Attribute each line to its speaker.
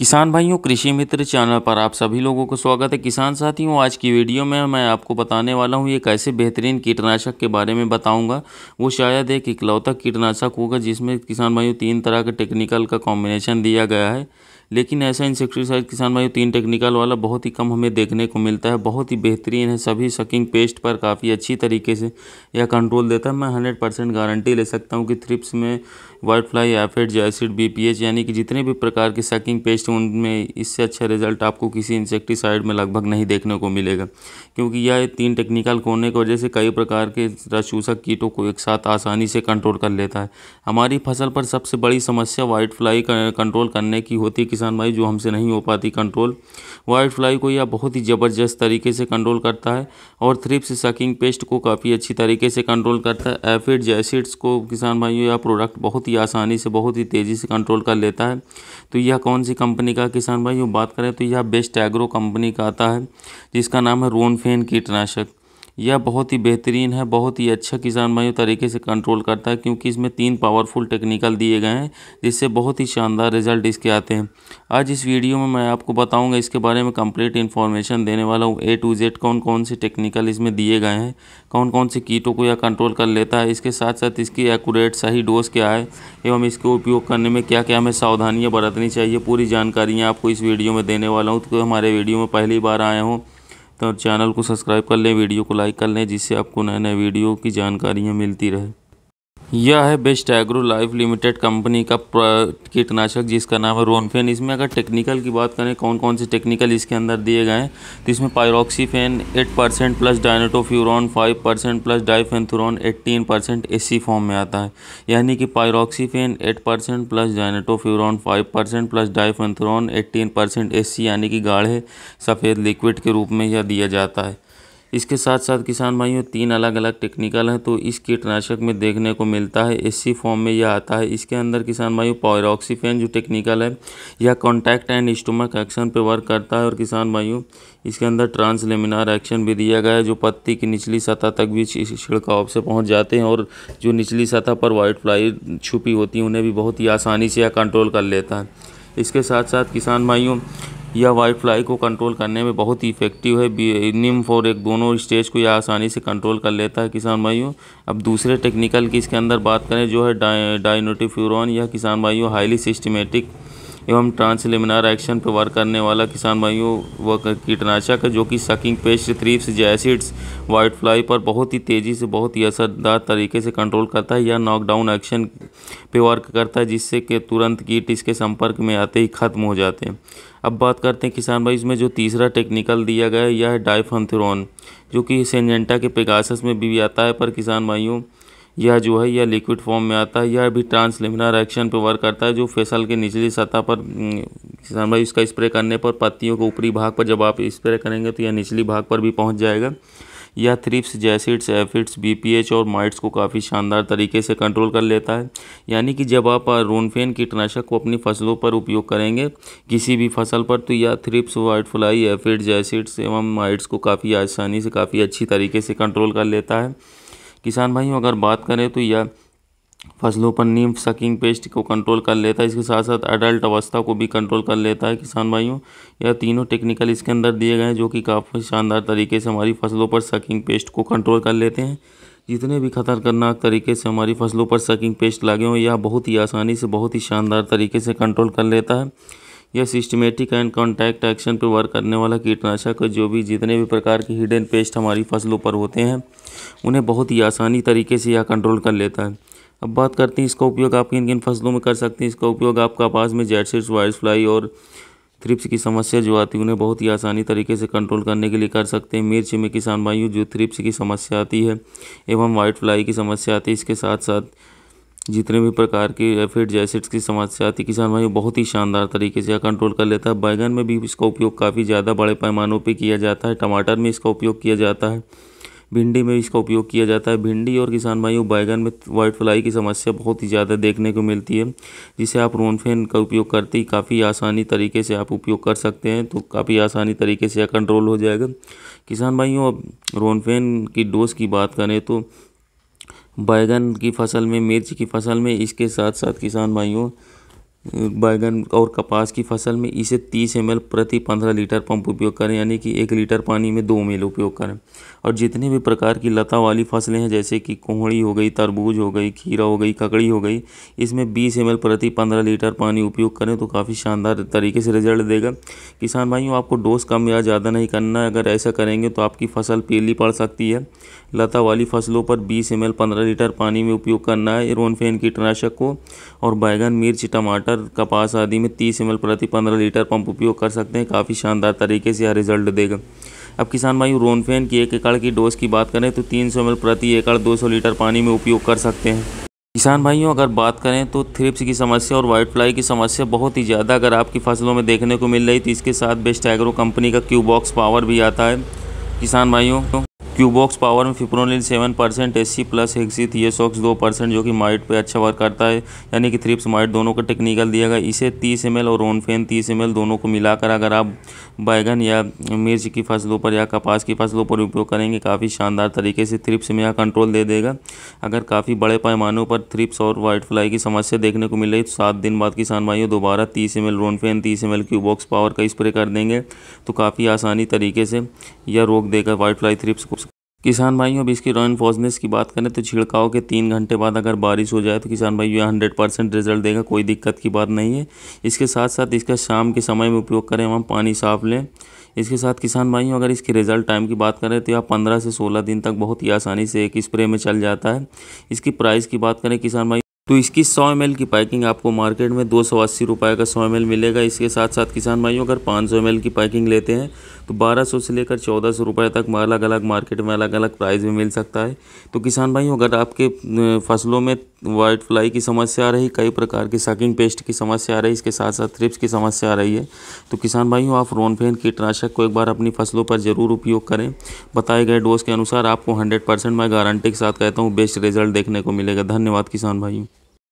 Speaker 1: किसान भाइयों कृषि मित्र चैनल पर आप सभी लोगों को स्वागत है किसान साथियों आज की वीडियो में मैं आपको बताने वाला हूं ये कैसे बेहतरीन कीटनाशक के बारे में बताऊंगा वो शायद एक इकलौता कीटनाशक होगा जिसमें किसान भाइयों तीन तरह के टेक्निकल का कॉम्बिनेशन दिया गया है लेकिन ऐसा इंसेक्टिसाइड किसान भाई तीन टेक्निकल वाला बहुत ही कम हमें देखने को मिलता है बहुत ही बेहतरीन है सभी सकिंग पेस्ट पर काफ़ी अच्छी तरीके से यह कंट्रोल देता है मैं हंड्रेड परसेंट गारंटी ले सकता हूँ कि थ्रिप्स में वाइट फ्लाई एफेड जैसिड बी यानी कि जितने भी प्रकार के सकिंग पेस्ट उनमें इससे अच्छा रिजल्ट आपको किसी इंसेक्टिसाइड में लगभग नहीं देखने को मिलेगा क्योंकि यह तीन टेक्निकल होने की वजह से कई प्रकार के रसूसक कीटों को एक साथ आसानी से कंट्रोल कर लेता है हमारी फसल पर सबसे बड़ी समस्या वाइट फ्लाई कंट्रोल करने की होती है किसान भाई जो हमसे नहीं हो पाती कंट्रोल वाइट फ्लाई को यह बहुत ही ज़बरदस्त तरीके से कंट्रोल करता है और थ्रिप्स सकिंग पेस्ट को काफ़ी अच्छी तरीके से कंट्रोल करता है एफिड जैसिड्स को किसान भाइयों यह प्रोडक्ट बहुत ही आसानी से बहुत ही तेज़ी से कंट्रोल कर लेता है तो यह कौन सी कंपनी का किसान भाइयों बात करें तो यह बेस्ट एग्रो कंपनी का आता है जिसका नाम है रोनफेन कीटनाशक यह बहुत ही बेहतरीन है बहुत ही अच्छा किसान भाइयों तरीके से कंट्रोल करता है क्योंकि इसमें तीन पावरफुल टेक्निकल दिए गए हैं जिससे बहुत ही शानदार रिजल्ट इसके आते हैं आज इस वीडियो में मैं आपको बताऊंगा इसके बारे में कंप्लीट इन्फॉर्मेशन देने वाला हूँ ए टू जेड कौन कौन से टेक्निकल इसमें दिए गए हैं कौन कौन से कीटों को यह कंट्रोल कर लेता है इसके साथ साथ इसकी एकूरेट सही डोज क्या है एवं इसके उपयोग करने में क्या क्या हमें सावधानियाँ बरतनी चाहिए पूरी जानकारियाँ आपको इस वीडियो में देने वाला हूँ तो हमारे वीडियो में पहली बार आए हों तो चैनल को सब्सक्राइब कर लें वीडियो को लाइक कर लें जिससे आपको नए नए वीडियो की जानकारियाँ मिलती रहे यह है Best Agro Life Limited company का कीटनाशक जिसका नाम है रोनफेन इसमें अगर टेक्निकल की बात करें कौन कौन से टेक्निकल इसके अंदर दिए गए हैं तो इसमें pyriproxyfen 8 percent plus dinotefuran 5 percent plus diafenthiuron 18 percent a form में आता है यानी कि pyriproxyfen 8 percent plus dinotefuran five percent plus diafenthiuron eighteen percent यानी कि गाढ़े सफ़ेद लिक्विड के रूप में यह दिया जाता है इसके साथ साथ किसान भाइयों तीन अलग अलग टेक्निकल हैं तो इस कीटनाशक में देखने को मिलता है एससी फॉर्म में यह आता है इसके अंदर किसान भाइयों पॉयरॉक्सीफेन जो टेक्निकल है यह कॉन्टैक्ट एंड स्टोमक एक्शन पे वर्क करता है और किसान भाइयों इसके अंदर ट्रांसलेमिनार एक्शन भी दिया गया है जो पत्ती की निचली सतह तक भी छिड़काव से पहुँच जाते हैं और जो निचली सतह पर वाइट फ्लाई छुपी होती है उन्हें भी बहुत ही आसानी से यह कंट्रोल कर लेता है इसके साथ साथ किसान भाइयों यह वाईफ्लाई को कंट्रोल करने में बहुत ही इफेक्टिव है निम फोर एक दोनों स्टेज को यह आसानी से कंट्रोल कर लेता है किसान भाइयों अब दूसरे टेक्निकल की इसके अंदर बात करें जो है डाइनोटिफ्यूरॉन यह किसान भाइयों हाईली सिस्टमेटिक एवं ट्रांसलेमिनार एक्शन पर वार करने वाला किसान भाइयों व कीटनाशक जो कि sucking pest thrips jassids white fly पर बहुत ही तेज़ी से बहुत ही असरदार तरीके से कंट्रोल करता है या नॉकडाउन एक्शन पे वर्क करता है जिससे कि तुरंत कीट इसके संपर्क में आते ही ख़त्म हो जाते हैं अब बात करते हैं किसान भाई इसमें जो तीसरा टेक्निकल दिया गया है यह है डाइफंथ्रोन जो कि सेंजेंटा के पेगासस में भी आता है पर किसान भाइयों यह जो है यह लिक्विड फॉर्म में आता है यह भी ट्रांसलिमिनर एक्शन पर वर्क करता है जो फेसल के निचली सतह पर हम्म, इसका स्प्रे करने पर पत्तियों के ऊपरी भाग पर जब आप स्प्रे करेंगे तो यह निचली भाग पर भी पहुँच जाएगा यह थ्रिप्स जैसिड्स एफिड्स बीपीएच और माइट्स को काफ़ी शानदार तरीके से कंट्रोल कर लेता है यानी कि जब आप रोनफेन कीटनाशक को अपनी फसलों पर उपयोग करेंगे किसी भी फसल पर तो यह thrips white fly aphids jassids एवं माइट्स को काफ़ी आसानी से काफ़ी अच्छी तरीके से कंट्रोल कर लेता है किसान भाइयों अगर बात करें तो यह फसलों पर नीम सकिंग पेस्ट को कंट्रोल कर लेता है इसके साथ साथ अडल्ट अवस्था को भी कंट्रोल कर लेता है किसान भाइयों यह तीनों टेक्निकल इसके अंदर दिए गए हैं जो कि काफ़ी शानदार तरीके से हमारी फसलों पर सकिंग पेस्ट को कंट्रोल कर लेते हैं जितने भी खतरनाक तरीके से हमारी फसलों पर सकिंग पेस्ट लगे हों यह बहुत ही आसानी से बहुत ही शानदार तरीके से कंट्रोल कर लेता है यह सिस्टमेटिक एंड कॉन्टैक्ट एक्शन पर वर्क करने वाला कीटनाशक जो भी जितने भी प्रकार के हिडन पेस्ट हमारी फसलों पर होते हैं उन्हें बहुत ही आसानी तरीके से यह कंट्रोल कर लेता है अब बात करते हैं इसका उपयोग आप किन किन फसलों में कर सकते हैं इसका उपयोग आप कपास में जेटसिट्स वाइट फ्लाई और थ्रिप्स की समस्या जो आती है उन्हें बहुत ही आसानी तरीके से कंट्रोल करने के लिए कर सकते हैं मिर्च में किसान भाइयों जो थ्रिप्स की समस्या आती है एवं वाइट फ्लाई की समस्या आती है इसके साथ साथ जितने भी प्रकार के एफिड जैसिड्स की समस्या आती है किसान भाई बहुत ही शानदार तरीके से कंट्रोल कर लेता है बैगन में भी इसका उपयोग काफ़ी ज़्यादा बड़े पैमानों पर किया जाता है टमाटर में इसका उपयोग किया जाता है भिंडी में इसका उपयोग किया जाता है भिंडी और किसान भाइयों बैगन में वाइट फ्लाई की समस्या बहुत ही ज़्यादा देखने को मिलती है जिसे आप रोनफेन का उपयोग करते ही काफ़ी आसानी तरीके से आप उपयोग कर सकते हैं तो काफ़ी आसानी तरीके से यह कंट्रोल हो जाएगा किसान भाइयों अब रोनफेन की डोज की बात करें तो बैंगन की फसल में मिर्च की फसल में इसके साथ साथ किसान भाइयों बैगन और कपास की फसल में इसे 30 एम प्रति 15 लीटर पंप उपयोग करें यानी कि एक लीटर पानी में दो एम उपयोग करें और जितने भी प्रकार की लता वाली फसलें हैं जैसे कि कोहड़ी हो गई तरबूज हो गई खीरा हो गई ककड़ी हो गई इसमें 20 एम प्रति 15 लीटर पानी उपयोग करें तो काफ़ी शानदार तरीके से रिजल्ट देगा किसान भाइयों आपको डोज कम या ज़्यादा नहीं करना अगर ऐसा करेंगे तो आपकी फसल पीली पड़ सकती है लता वाली फसलों पर बीस एम एल लीटर पानी में उपयोग करना है रोनफेन कीटनाशक को और बैगन मिर्च टमाटर मटर कपास आदि में तीस एम प्रति पंद्रह लीटर पंप उपयोग कर सकते हैं काफ़ी शानदार तरीके से यह रिजल्ट देगा अब किसान भाई रोनफेन की एक एकड़ की डोज की बात करें तो तीन सौ प्रति एकड़ दो लीटर पानी में उपयोग कर सकते हैं किसान भाइयों अगर बात करें तो थ्रिप्स की समस्या और वाइट फ्लाई की समस्या बहुत ही ज़्यादा अगर आपकी फसलों में देखने को मिल रही तो इसके साथ बेस्ट एग्रो कंपनी का क्यूबॉक्स पावर भी आता है किसान भाइयों क्यूबॉक्स पावर में fipronil seven percent S C plus एक्सी थी सॉक्स दो परसेंट जो कि माइट पे अच्छा वर्क करता है यानी कि थ्रिप्स माइट दोनों का टेक्निकल दिया गया इसे तीस एम और रोनफेन तीस एम दोनों को मिलाकर अगर आप बैगन या मिर्च की फसलों पर या कपास की फसलों पर उपयोग करेंगे काफ़ी शानदार तरीके से थ्रिप्स में यह कंट्रोल दे देगा अगर काफ़ी बड़े पैमानों पर थ्रिप्स और वाइट फ्लाई की समस्या देखने को मिल रही तो सात दिन बाद किसान भाइयों दोबारा तीस एम एल रोनफेन तीस एम एल क्यूबॉक्स पावर का स्प्रे कर देंगे तो काफ़ी आसानी तरीके से यह रोक देगा वाइट फ्लाई थ्रिप्स को किसान भाइयों अब इसकी फॉजनेस की बात करें तो छिड़काव के तीन घंटे बाद अगर बारिश हो जाए तो किसान भाइयों हंड्रेड परसेंट रिजल्ट देगा कोई दिक्कत की बात नहीं है इसके साथ साथ इसका शाम के समय में उपयोग करें वहाँ पानी साफ लें इसके साथ किसान भाइयों अगर इसके रिजल्ट टाइम की बात करें तो यह पंद्रह से सोलह दिन तक बहुत ही आसानी से एक स्प्रे में चल जाता है इसकी प्राइस की बात करें किसान भाई तो इसकी सौ एम की पैकिंग आपको मार्केट में दो सौ अस्सी रुपये का सौ एम मिलेगा इसके साथ साथ किसान भाइयों अगर पाँच सौ एम की पैकिंग लेते हैं तो 1200 से लेकर 1400 रुपए तक अलग अलग मार्केट में अलग अलग प्राइस में मिल सकता है तो किसान भाइयों अगर आपके फसलों में वाइट फ्लाई की समस्या आ रही कई प्रकार की सकिंग पेस्ट की समस्या आ रही इसके साथ साथ थ्रिप्स की समस्या आ रही है तो किसान भाइयों आप रोनफेन कीटनाशक को एक बार अपनी फसलों पर ज़रूर उपयोग करें बताए गए डोज के अनुसार आपको हंड्रेड परसेंट मैं गारंटी के साथ कहता हूँ बेस्ट रिजल्ट देखने को मिलेगा धन्यवाद किसान भाइयों